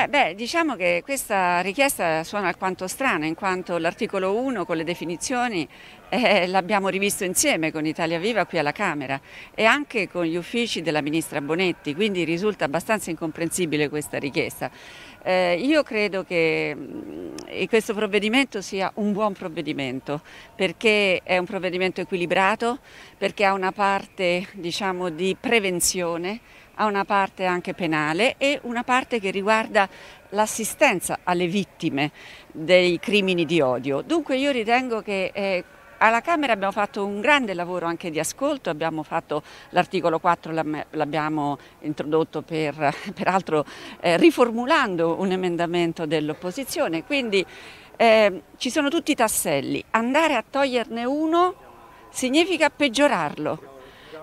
Eh beh, diciamo che questa richiesta suona alquanto strana in quanto l'articolo 1 con le definizioni eh, l'abbiamo rivisto insieme con Italia Viva qui alla Camera e anche con gli uffici della Ministra Bonetti, quindi risulta abbastanza incomprensibile questa richiesta. Eh, io credo che mm, questo provvedimento sia un buon provvedimento perché è un provvedimento equilibrato, perché ha una parte diciamo, di prevenzione ha una parte anche penale e una parte che riguarda l'assistenza alle vittime dei crimini di odio. Dunque io ritengo che eh, alla Camera abbiamo fatto un grande lavoro anche di ascolto, abbiamo fatto l'articolo 4, l'abbiamo introdotto per, peraltro eh, riformulando un emendamento dell'opposizione, quindi eh, ci sono tutti i tasselli, andare a toglierne uno significa peggiorarlo.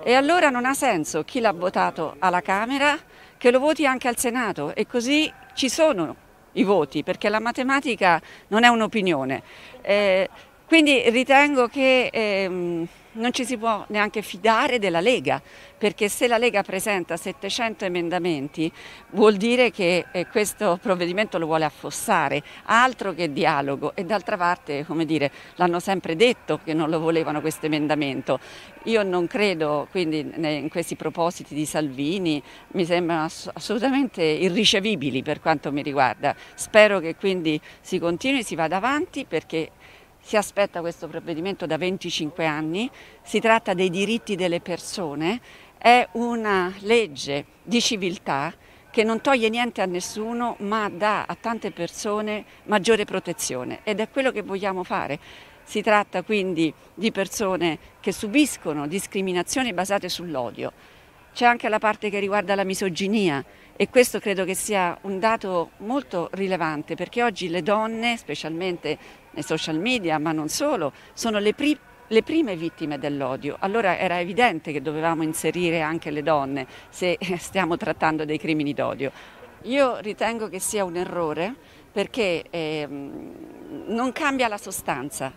E allora non ha senso chi l'ha votato alla Camera che lo voti anche al Senato e così ci sono i voti perché la matematica non è un'opinione. Eh, quindi ritengo che... Ehm, non ci si può neanche fidare della Lega, perché se la Lega presenta 700 emendamenti vuol dire che eh, questo provvedimento lo vuole affossare, altro che dialogo e d'altra parte, come dire, l'hanno sempre detto che non lo volevano questo emendamento. Io non credo quindi in questi propositi di Salvini, mi sembrano assolutamente irricevibili per quanto mi riguarda. Spero che quindi si continui, si vada avanti perché si aspetta questo provvedimento da 25 anni, si tratta dei diritti delle persone, è una legge di civiltà che non toglie niente a nessuno ma dà a tante persone maggiore protezione ed è quello che vogliamo fare. Si tratta quindi di persone che subiscono discriminazioni basate sull'odio, c'è anche la parte che riguarda la misoginia e questo credo che sia un dato molto rilevante perché oggi le donne, specialmente nei social media, ma non solo, sono le, pri le prime vittime dell'odio. Allora era evidente che dovevamo inserire anche le donne se stiamo trattando dei crimini d'odio. Io ritengo che sia un errore perché eh, non cambia la sostanza.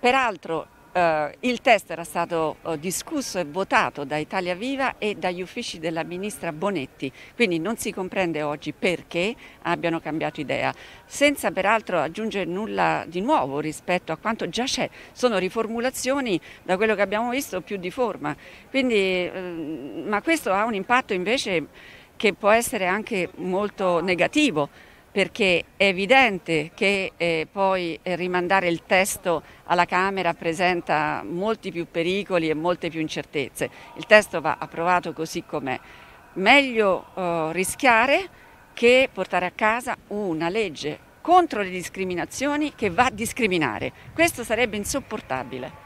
Peraltro eh, il test era stato eh, discusso e votato da Italia Viva e dagli uffici della ministra Bonetti, quindi non si comprende oggi perché abbiano cambiato idea, senza peraltro aggiungere nulla di nuovo rispetto a quanto già c'è, sono riformulazioni da quello che abbiamo visto più di forma, quindi, eh, ma questo ha un impatto invece che può essere anche molto negativo perché è evidente che eh, poi eh, rimandare il testo alla Camera presenta molti più pericoli e molte più incertezze. Il testo va approvato così com'è. Meglio eh, rischiare che portare a casa una legge contro le discriminazioni che va a discriminare. Questo sarebbe insopportabile.